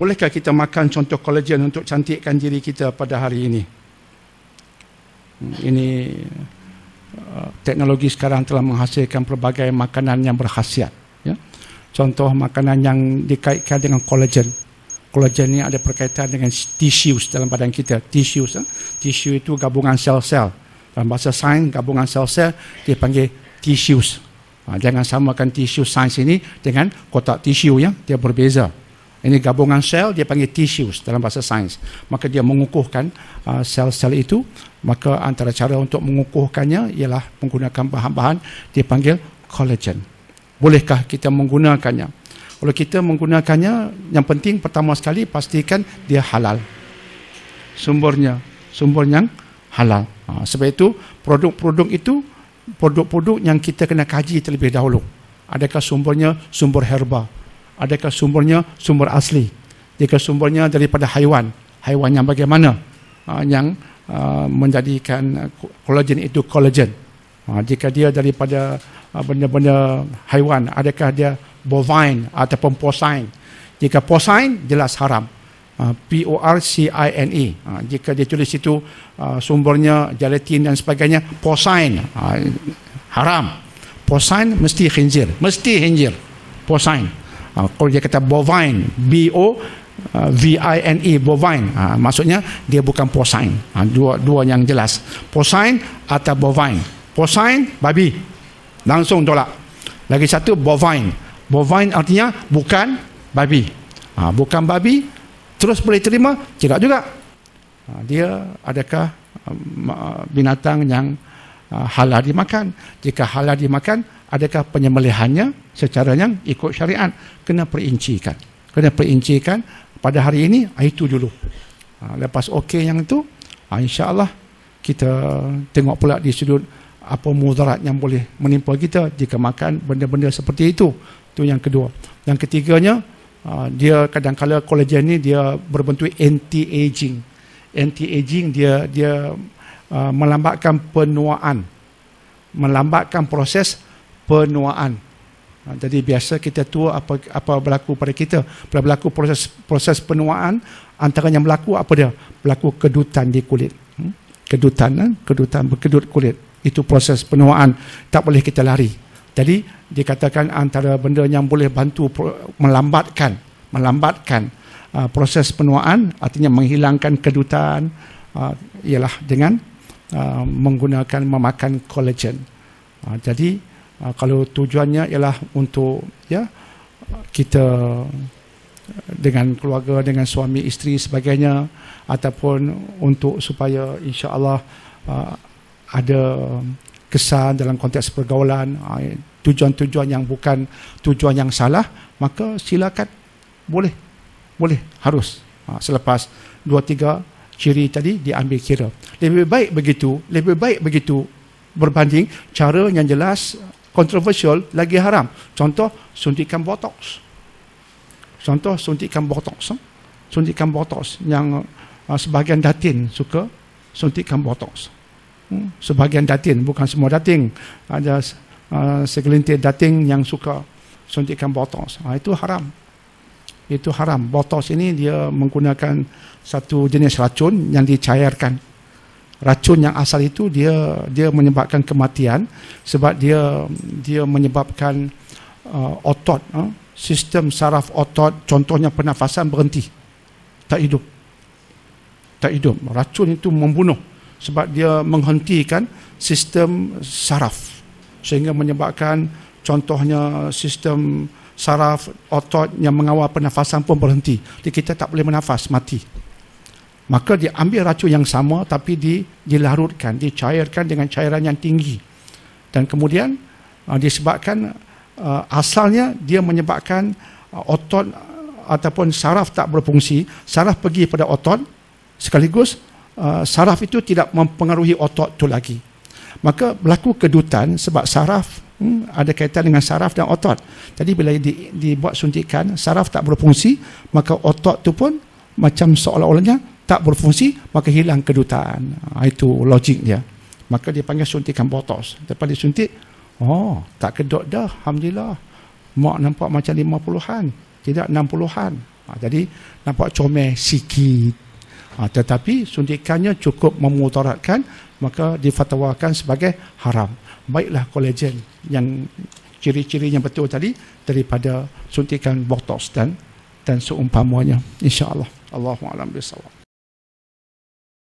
Bolehkah kita makan contoh kolagen untuk cantikkan diri kita pada hari ini? Hmm, ini uh, teknologi sekarang telah menghasilkan pelbagai makanan yang berkhasiat. Ya. Contoh makanan yang dikaitkan dengan kolagen. Kolagen ini ada perkaitan dengan tisu dalam badan kita. Tisu, ya. Eh? itu gabungan sel-sel. Dalam bahasa sains, gabungan sel-sel dipanggil tisu. Ha, jangan samakan tisu sains ini dengan kotak tisu yang dia berbeza. Ini gabungan sel dia panggil tissues dalam bahasa sains. Maka dia mengukuhkan uh, sel-sel uh, itu. Maka antara cara untuk mengukuhkannya ialah menggunakan bahan-bahan dia panggil collagen. Bolehkah kita menggunakannya? Kalau kita menggunakannya, yang penting pertama sekali pastikan dia halal. Sumbernya, sumber yang halal. Ha, sebab itu produk-produk itu produk-produk yang kita kena kaji terlebih dahulu. Adakah sumbernya sumber herba? adakah sumbernya sumber asli jika sumbernya daripada haiwan haiwan yang bagaimana ah, yang ah, menjadikan ah, kolagen itu kolagen jika dia daripada benda-benda haiwan adakah dia bovine ataupun porcine jika porcine jelas haram P O R C I N E jika dia tulis itu sumbernya gelatin dan sebagainya porcine haram porcine mesti khinzir mesti khinzir porcine Ha, ah, kalau dia kata bovine, B O ah, V I N E bovine, ha, maksudnya dia bukan porcine. Ha, dua dua yang jelas. Porcine atau bovine. Porcine babi. Langsung tolak. Lagi satu bovine. Bovine artinya bukan babi. Ha, bukan babi terus boleh terima? Tidak juga. Ha, dia adakah binatang yang halal dimakan? Jika halal dimakan, adakah penyembelihannya secara yang ikut syariat kena perincikan kena perincikan pada hari ini ah, itu dulu ah, lepas okey yang itu ha, insyaallah kita tengok pula di sudut apa mudarat yang boleh menimpa kita jika makan benda-benda seperti itu itu yang kedua yang ketiganya ha, dia kadangkala kolagen ni dia berbentuk anti aging anti aging dia dia uh, melambatkan penuaan melambatkan proses penuaan. Ha, jadi biasa kita tua apa apa berlaku pada kita? Bila berlaku proses proses penuaan, antaranya berlaku apa dia? Berlaku kedutan di kulit. Hmm? Kedutan, eh? kedutan berkedut kulit. Itu proses penuaan tak boleh kita lari. Jadi dikatakan antara benda yang boleh bantu melambatkan melambatkan uh, proses penuaan artinya menghilangkan kedutan uh, ialah dengan uh, menggunakan memakan kolagen. jadi Ah, kalau tujuannya ialah untuk ya kita dengan keluarga dengan suami isteri sebagainya ataupun untuk supaya insyaallah uh, ada kesan dalam konteks pergaulan uh, tujuan-tujuan yang bukan tujuan yang salah maka silakan boleh boleh harus uh, selepas 2 3 ciri tadi diambil kira lebih baik begitu lebih baik begitu berbanding cara yang jelas kontroversial lagi haram. Contoh suntikan botox. Contoh suntikan botox. Suntikan botox yang uh, sebahagian datin suka suntikan botox. Hmm, sebahagian datin bukan semua datin. Ada uh, segelintir datin yang suka suntikan botox. Ah, itu haram. Itu haram. Botox ini dia menggunakan satu jenis racun yang dicairkan racun yang asal itu dia dia menyebabkan kematian sebab dia dia menyebabkan uh, otot uh, sistem saraf otot contohnya pernafasan berhenti tak hidup tak hidup racun itu membunuh sebab dia menghentikan sistem saraf sehingga menyebabkan contohnya sistem saraf otot yang mengawal pernafasan pun berhenti jadi kita tak boleh menafas mati maka dia ambil racun yang sama tapi di, dilarutkan, dicairkan dengan cairan yang tinggi. Dan kemudian uh, disebabkan uh, asalnya dia menyebabkan uh, otot ataupun saraf tak berfungsi, saraf pergi pada otot sekaligus saraf itu tidak mempengaruhi otot tu lagi. Maka berlaku kedutan sebab saraf hmm, ada kaitan dengan saraf dan otot. Jadi bila di, dibuat suntikan, saraf tak berfungsi, maka otot tu pun macam seolah-olahnya tak berfungsi maka hilang kedutaan ah, itu logik dia maka dia panggil suntikan botos lepas dia suntik oh tak kedok dah Alhamdulillah mak nampak macam lima puluhan tidak enam puluhan ah, jadi nampak comel sikit ah, tetapi suntikannya cukup memutaratkan maka difatwakan sebagai haram baiklah kolagen yang ciri-ciri yang betul tadi daripada suntikan botox dan dan seumpamanya insyaallah Allahu a'lam bissawab